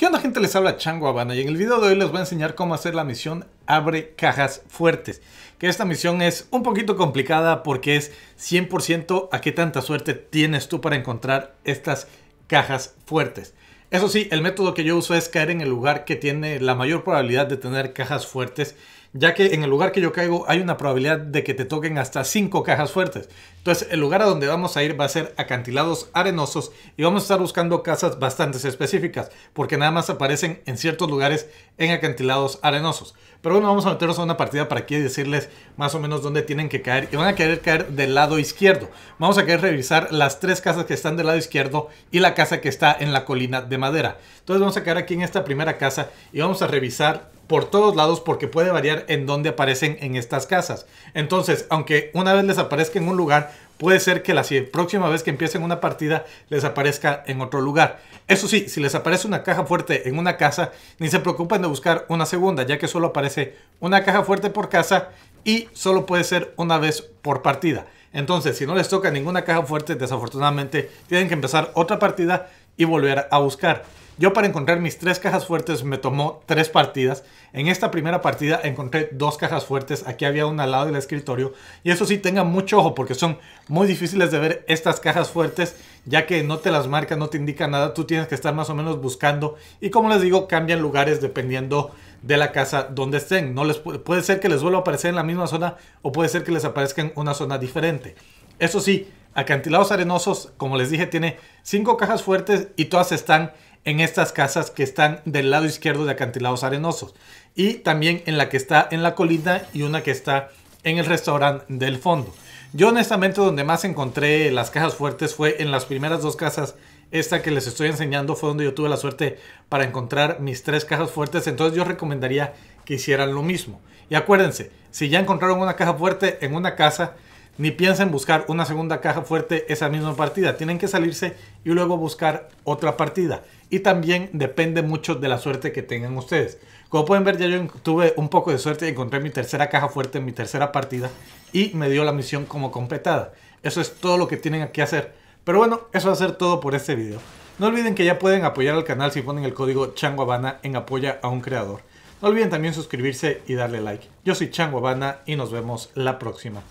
¿Qué onda gente? Les habla Chango Habana y en el video de hoy les voy a enseñar cómo hacer la misión Abre Cajas Fuertes. Que esta misión es un poquito complicada porque es 100% a qué tanta suerte tienes tú para encontrar estas cajas fuertes. Eso sí, el método que yo uso es caer en el lugar que tiene la mayor probabilidad de tener cajas fuertes ya que en el lugar que yo caigo hay una probabilidad de que te toquen hasta 5 cajas fuertes. Entonces el lugar a donde vamos a ir va a ser acantilados arenosos y vamos a estar buscando casas bastante específicas, porque nada más aparecen en ciertos lugares en acantilados arenosos. Pero bueno, vamos a meternos a una partida para aquí decirles más o menos dónde tienen que caer. Y van a querer caer del lado izquierdo. Vamos a querer revisar las tres casas que están del lado izquierdo y la casa que está en la colina de madera. Entonces vamos a caer aquí en esta primera casa y vamos a revisar por todos lados porque puede variar en dónde aparecen en estas casas. Entonces, aunque una vez les aparezca en un lugar, puede ser que la próxima vez que empiecen una partida les aparezca en otro lugar. Eso sí, si les aparece una caja fuerte en una casa, ni se preocupen de buscar una segunda, ya que solo aparece una caja fuerte por casa y solo puede ser una vez por partida. Entonces, si no les toca ninguna caja fuerte, desafortunadamente tienen que empezar otra partida y volver a buscar. Yo para encontrar mis tres cajas fuertes me tomó tres partidas. En esta primera partida encontré dos cajas fuertes. Aquí había una al lado del escritorio. Y eso sí, tengan mucho ojo porque son muy difíciles de ver estas cajas fuertes ya que no te las marca, no te indica nada. Tú tienes que estar más o menos buscando. Y como les digo, cambian lugares dependiendo de la casa donde estén. No les puede, puede ser que les vuelva a aparecer en la misma zona o puede ser que les aparezca en una zona diferente. Eso sí, Acantilados Arenosos, como les dije, tiene cinco cajas fuertes y todas están en estas casas que están del lado izquierdo de acantilados arenosos. Y también en la que está en la colina y una que está en el restaurante del fondo. Yo honestamente donde más encontré las cajas fuertes fue en las primeras dos casas. Esta que les estoy enseñando fue donde yo tuve la suerte para encontrar mis tres cajas fuertes. Entonces yo recomendaría que hicieran lo mismo. Y acuérdense, si ya encontraron una caja fuerte en una casa, ni piensa en buscar una segunda caja fuerte esa misma partida. Tienen que salirse y luego buscar otra partida. Y también depende mucho de la suerte que tengan ustedes. Como pueden ver, ya yo tuve un poco de suerte y encontré mi tercera caja fuerte en mi tercera partida y me dio la misión como completada. Eso es todo lo que tienen que hacer. Pero bueno, eso va a ser todo por este video. No olviden que ya pueden apoyar al canal si ponen el código Changuabana en apoya a un creador. No olviden también suscribirse y darle like. Yo soy Changuabana y nos vemos la próxima.